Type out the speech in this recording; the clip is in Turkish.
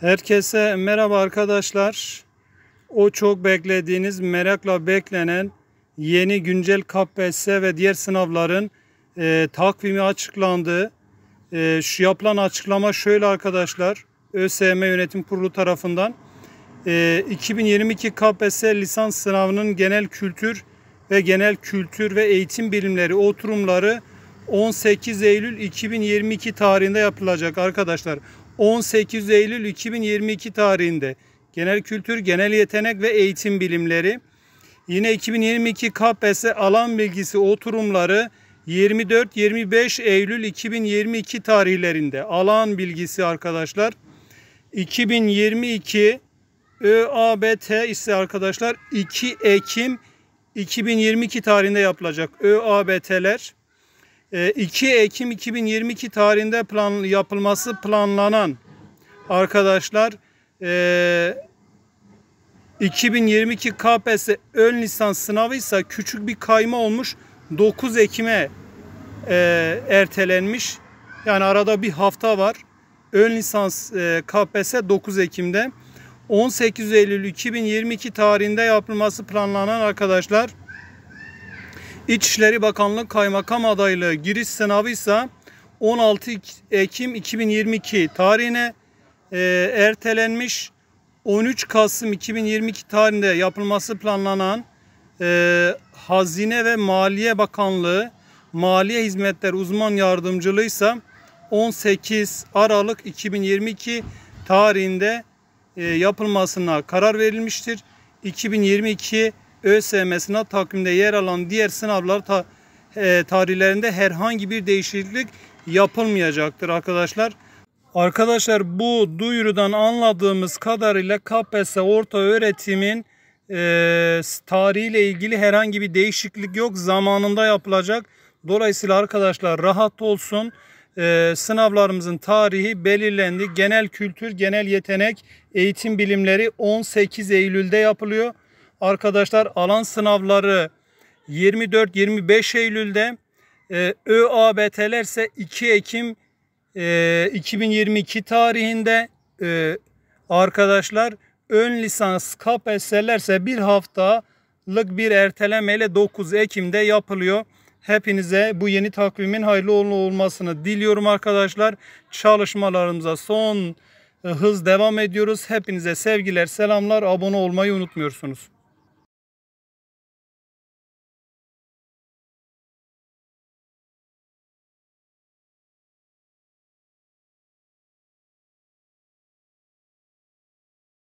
Herkese merhaba arkadaşlar. O çok beklediğiniz, merakla beklenen yeni güncel KPSS ve diğer sınavların e, takvimi açıklandı. E, şu yapılan açıklama şöyle arkadaşlar. ÖSYM Yönetim Kurulu tarafından e, 2022 KPSS lisans sınavının genel kültür ve genel kültür ve eğitim bilimleri oturumları 18 Eylül 2022 tarihinde yapılacak arkadaşlar. 18 Eylül 2022 tarihinde Genel Kültür, Genel Yetenek ve Eğitim Bilimleri. Yine 2022 KPSS alan bilgisi oturumları 24-25 Eylül 2022 tarihlerinde alan bilgisi arkadaşlar. 2022 ÖABT ise arkadaşlar 2 Ekim 2022 tarihinde yapılacak ÖABT'ler. 2 e, Ekim 2022 tarihinde plan, yapılması planlanan arkadaşlar 2022 e, KPSS ön lisans sınavı ise küçük bir kayma olmuş 9 Ekim'e e, ertelenmiş. Yani arada bir hafta var. Ön lisans e, KPSS 9 Ekim'de 18 Eylül 2022 tarihinde yapılması planlanan arkadaşlar İçişleri Bakanlığı Kaymakam adaylığı giriş sınavı ise 16 Ekim 2022 tarihine e, ertelenmiş. 13 Kasım 2022 tarihinde yapılması planlanan e, Hazine ve Maliye Bakanlığı Maliye Hizmetler Uzman Yardımcılığı ise 18 Aralık 2022 tarihinde e, yapılmasına karar verilmiştir. 2022 ÖSYM sınav takviminde yer alan diğer sınavlar ta, e, tarihlerinde herhangi bir değişiklik yapılmayacaktır arkadaşlar. Arkadaşlar bu duyurudan anladığımız kadarıyla KPSS orta öğretimin e, tarihiyle ilgili herhangi bir değişiklik yok. Zamanında yapılacak. Dolayısıyla arkadaşlar rahat olsun. E, sınavlarımızın tarihi belirlendi. Genel kültür, genel yetenek, eğitim bilimleri 18 Eylül'de yapılıyor arkadaşlar alan sınavları 24-25 Eylül'de e, ÖABT'ler ise 2 Ekim e, 2022 tarihinde e, arkadaşlar ön lisans KPSS'ler ise bir haftalık bir ertelemeyle 9 Ekim'de yapılıyor. Hepinize bu yeni takvimin hayırlı olmasını diliyorum arkadaşlar. Çalışmalarımıza son e, hız devam ediyoruz. Hepinize sevgiler, selamlar. Abone olmayı unutmuyorsunuz.